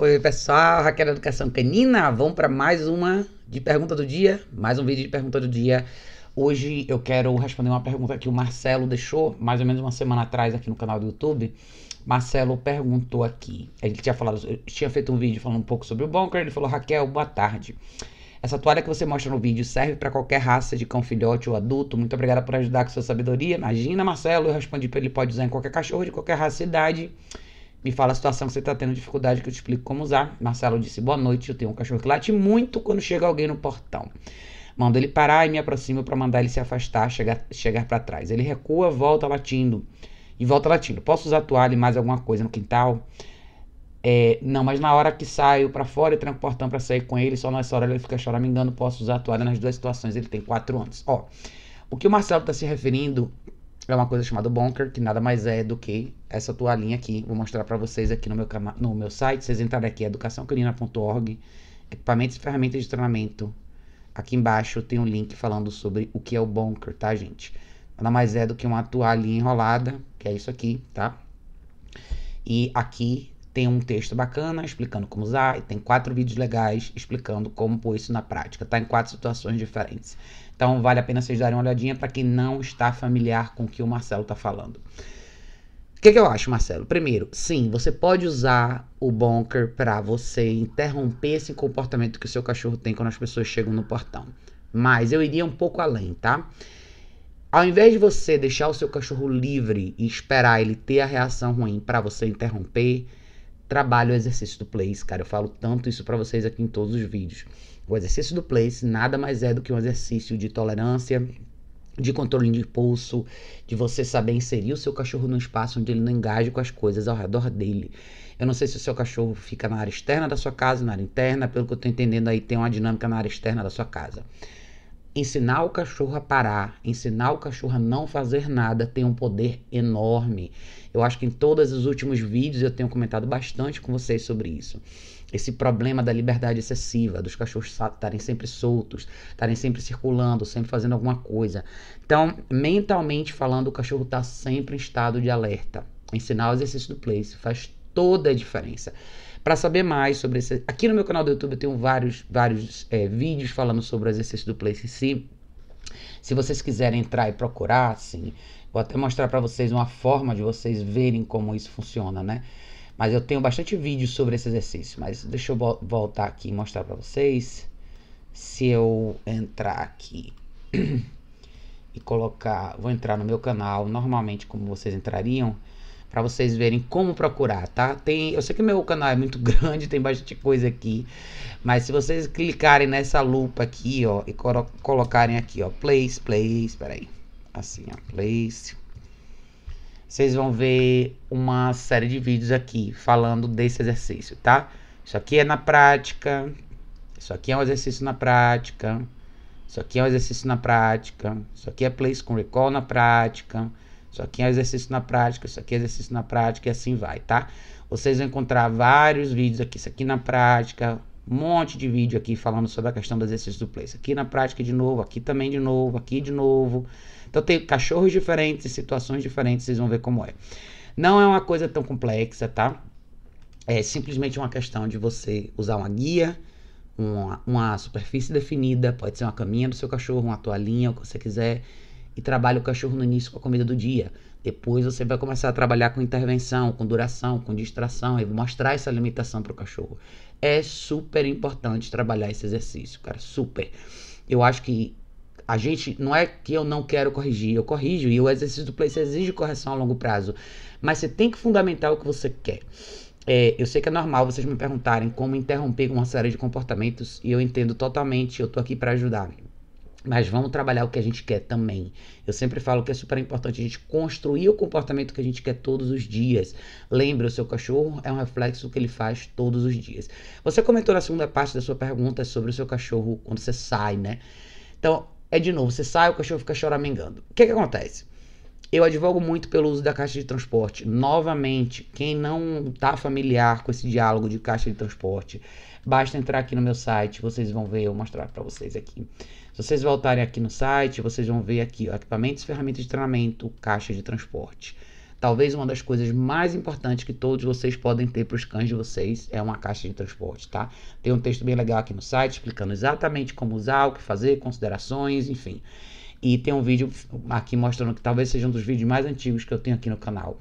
Oi, pessoal, Raquel Educação Canina. Vamos para mais uma de pergunta do dia, mais um vídeo de pergunta do dia. Hoje eu quero responder uma pergunta que o Marcelo deixou mais ou menos uma semana atrás aqui no canal do YouTube. Marcelo perguntou aqui, ele tinha falado, tinha feito um vídeo falando um pouco sobre o bunker, ele falou: "Raquel, boa tarde. Essa toalha que você mostra no vídeo serve para qualquer raça de cão filhote ou adulto. Muito obrigada por ajudar com sua sabedoria. Imagina, Marcelo, eu respondi para ele pode usar em qualquer cachorro de qualquer raça e idade." Me fala a situação que você está tendo dificuldade, que eu te explico como usar. Marcelo disse: Boa noite, eu tenho um cachorro que late muito quando chega alguém no portão. Mando ele parar e me aproximo para mandar ele se afastar, chegar, chegar para trás. Ele recua, volta latindo. E volta latindo. Posso usar toalha e mais alguma coisa no quintal? É, não, mas na hora que saio para fora e tranco o portão para sair com ele, só nessa hora ele fica choramingando. Posso usar toalha nas duas situações. Ele tem quatro anos. Ó, o que o Marcelo está se referindo é uma coisa chamada bunker, que nada mais é do que essa toalhinha aqui. Vou mostrar para vocês aqui no meu, no meu site. Vocês entrarem aqui, educaçãoclina.org, equipamentos e ferramentas de treinamento. Aqui embaixo tem um link falando sobre o que é o bunker, tá, gente? Nada mais é do que uma toalhinha enrolada, que é isso aqui, tá? E aqui tem um texto bacana explicando como usar, e tem quatro vídeos legais explicando como pôr isso na prática. Tá em quatro situações diferentes. Então vale a pena vocês darem uma olhadinha para quem não está familiar com o que o Marcelo está falando. O que, que, eu acho, Marcelo? Primeiro, sim, você pode usar o bunker para você interromper esse comportamento que o seu cachorro tem quando as pessoas chegam no portão. Mas eu iria um pouco além, tá? Ao invés de você deixar o seu cachorro livre e esperar ele ter a reação ruim para você interromper, trabalho o exercício do place, cara. Eu falo tanto isso para vocês aqui em todos os vídeos. O exercício do place nada mais é do que um exercício de tolerância, de controle de pulso, de você saber inserir o seu cachorro num espaço onde ele não engaje com as coisas ao redor dele. Eu não sei se o seu cachorro fica na área externa da sua casa, na área interna, pelo que eu estou entendendo aí tem uma dinâmica na área externa da sua casa. Ensinar o cachorro a parar, ensinar o cachorro a não fazer nada tem um poder enorme. Eu acho que em todos os últimos vídeos eu tenho comentado bastante com vocês sobre isso. Esse problema da liberdade excessiva, dos cachorros estarem sempre soltos, estarem sempre circulando, sempre fazendo alguma coisa. Então, mentalmente falando, o cachorro está sempre em estado de alerta. Ensinar o exercício do place faz toda a diferença para saber mais sobre esse. Aqui no meu canal do YouTube eu tenho vários, vários é, vídeos falando sobre o exercício do place em si. Se vocês quiserem entrar e procurar, assim, vou até mostrar para vocês uma forma de vocês verem como isso funciona, né? Mas eu tenho bastante vídeo sobre esse exercício. Mas deixa eu vo voltar aqui e mostrar para vocês. Se eu entrar aqui e colocar, vou entrar no meu canal normalmente como vocês entrariam para vocês verem como procurar, tá? Tem, eu sei que meu canal é muito grande, tem bastante coisa aqui, mas se vocês clicarem nessa lupa aqui, ó, e colocarem aqui, ó, place, place, espera aí. Assim, ó, place. Vocês vão ver uma série de vídeos aqui falando desse exercício, tá? Isso aqui é na prática. Isso aqui é um exercício na prática. Isso aqui é um exercício na prática. Isso aqui é place com recall na prática. Isso aqui é exercício na prática, isso aqui é exercício na prática e assim vai, tá? Vocês vão encontrar vários vídeos aqui, isso aqui na prática, um monte de vídeo aqui falando sobre a questão do exercício do place. Aqui na prática de novo, aqui também de novo, aqui de novo. Então tem cachorros diferentes, situações diferentes, vocês vão ver como é. Não é uma coisa tão complexa, tá? É simplesmente uma questão de você usar uma guia, uma, uma superfície definida, pode ser uma caminha do seu cachorro, uma toalhinha, o que você quiser e trabalha o cachorro no início com a comida do dia. Depois você vai começar a trabalhar com intervenção, com duração, com distração e mostrar essa limitação para o cachorro. É super importante trabalhar esse exercício, cara, super. Eu acho que a gente não é que eu não quero corrigir, eu corrijo e o exercício do place exige correção a longo prazo, mas você tem que fundamentar o que você quer. É, eu sei que é normal vocês me perguntarem como interromper uma série de comportamentos e eu entendo totalmente, eu tô aqui para ajudar mas vamos trabalhar o que a gente quer também. Eu sempre falo que é super importante a gente construir o comportamento que a gente quer todos os dias. Lembre, o seu cachorro é um reflexo que ele faz todos os dias. Você comentou na segunda parte da sua pergunta sobre o seu cachorro quando você sai, né? Então, é de novo, você sai, o cachorro fica choramingando. O que, que acontece? Eu advogo muito pelo uso da caixa de transporte. Novamente, quem não está familiar com esse diálogo de caixa de transporte, basta entrar aqui no meu site, vocês vão ver, eu vou mostrar para vocês aqui. Se vocês voltarem aqui no site, vocês vão ver aqui, ó, equipamentos, ferramentas de treinamento, caixa de transporte. Talvez uma das coisas mais importantes que todos vocês podem ter para os cães de vocês é uma caixa de transporte, tá? Tem um texto bem legal aqui no site explicando exatamente como usar, o que fazer, considerações, enfim. E tem um vídeo aqui mostrando que talvez seja um dos vídeos mais antigos que eu tenho aqui no canal.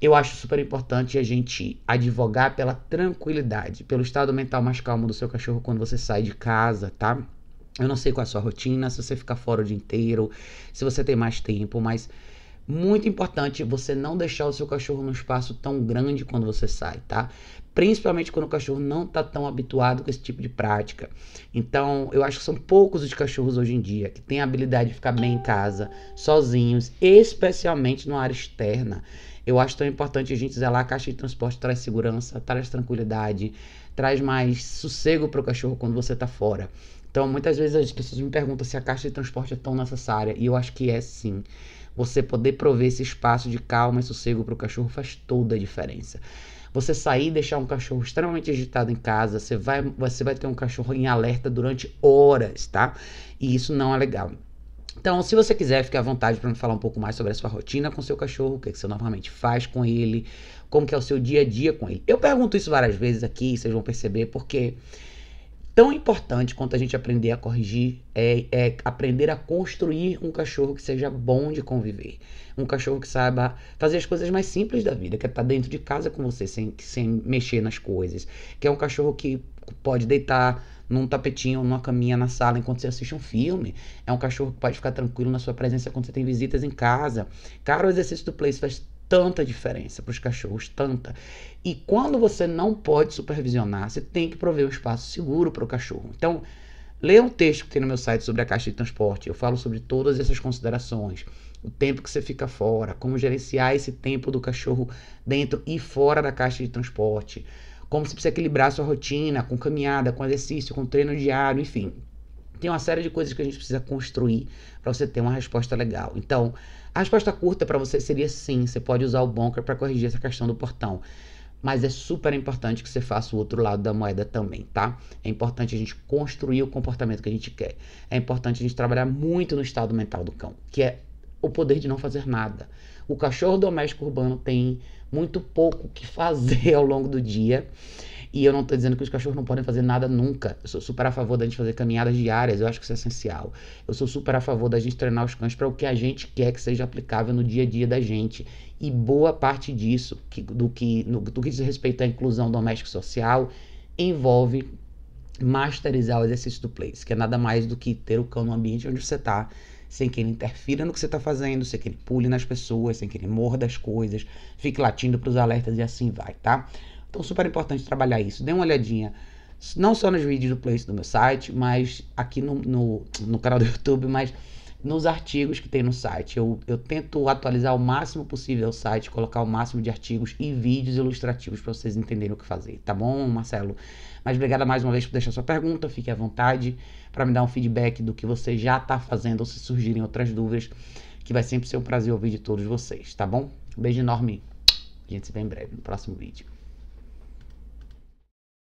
Eu acho super importante a gente advogar pela tranquilidade, pelo estado mental mais calmo do seu cachorro quando você sai de casa, tá? Eu não sei qual é a sua rotina, se você fica fora o dia inteiro, se você tem mais tempo, mas muito importante você não deixar o seu cachorro num espaço tão grande quando você sai, tá? Principalmente quando o cachorro não tá tão habituado com esse tipo de prática. Então, eu acho que são poucos os cachorros hoje em dia que têm a habilidade de ficar bem em casa, sozinhos, especialmente numa área externa. Eu acho tão importante a gente zelar a caixa de transporte, traz segurança, traz tranquilidade, traz mais sossego para o cachorro quando você está fora. Então, muitas vezes as pessoas me perguntam se a caixa de transporte é tão necessária, e eu acho que é sim. Você poder prover esse espaço de calma e sossego para o cachorro faz toda a diferença. Você sair e deixar um cachorro extremamente agitado em casa, você vai, você vai ter um cachorro em alerta durante horas, tá? E isso não é legal. Então, se você quiser, fique à vontade para me falar um pouco mais sobre a sua rotina com seu cachorro, o que, é que você normalmente faz com ele, como que é o seu dia a dia com ele. Eu pergunto isso várias vezes aqui, vocês vão perceber, porque tão importante quanto a gente aprender a corrigir é, é, aprender a construir um cachorro que seja bom de conviver. Um cachorro que saiba fazer as coisas mais simples da vida, que é estar tá dentro de casa com você sem, sem mexer nas coisas. Que é um cachorro que pode deitar num tapetinho, numa caminha na sala enquanto você assiste um filme. É um cachorro que pode ficar tranquilo na sua presença quando você tem visitas em casa. Cara, o exercício do place faz tanta diferença para os cachorros, tanta. E quando você não pode supervisionar, você tem que prover um espaço seguro para o cachorro. Então, leia um texto que tem no meu site sobre a caixa de transporte. Eu falo sobre todas essas considerações. O tempo que você fica fora, como gerenciar esse tempo do cachorro dentro e fora da caixa de transporte. Como você precisa equilibrar sua rotina com caminhada, com exercício, com treino diário, enfim. Tem uma série de coisas que a gente precisa construir para você ter uma resposta legal. Então, a resposta curta para você seria sim, você pode usar o bunker para corrigir essa questão do portão. Mas é super importante que você faça o outro lado da moeda também, tá? É importante a gente construir o comportamento que a gente quer. É importante a gente trabalhar muito no estado mental do cão, que é o poder de não fazer nada. O cachorro doméstico urbano tem muito pouco que fazer ao longo do dia e eu não tô dizendo que os cachorros não podem fazer nada nunca. Eu sou super a favor da gente fazer caminhadas diárias, eu acho que isso é essencial. Eu sou super a favor da gente treinar os cães para o que a gente quer que seja aplicável no dia a dia da gente. E boa parte disso, que, do, que, no, do que diz respeito à inclusão doméstica e social, envolve masterizar o exercício do place, que é nada mais do que ter o cão no ambiente onde você está, sem que ele interfira no que você está fazendo, sem que ele pule nas pessoas, sem que ele morda as coisas, fique latindo para os alertas e assim vai, tá? Então, super importante trabalhar isso. Dê uma olhadinha, não só nos vídeos do Place do meu site, mas aqui no, no, no canal do YouTube, mas nos artigos que tem no site. Eu, eu tento atualizar o máximo possível o site, colocar o máximo de artigos e vídeos ilustrativos para vocês entenderem o que fazer, tá bom, Marcelo? Mas obrigada mais uma vez por deixar sua pergunta, fique à vontade para me dar um feedback do que você já está fazendo ou se surgirem outras dúvidas, que vai sempre ser um prazer ouvir de todos vocês, tá bom? Um beijo enorme. A gente se vê em breve no próximo vídeo.